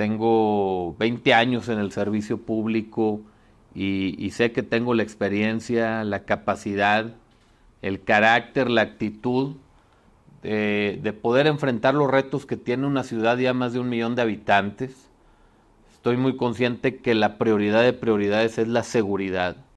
tengo 20 años en el servicio público y, sé que tengo la experiencia, la capacidad, el carácter, la actitud de, de, poder enfrentar los retos que tiene una ciudad ya más de un millón de habitantes. Estoy muy consciente que la prioridad de prioridades es la seguridad.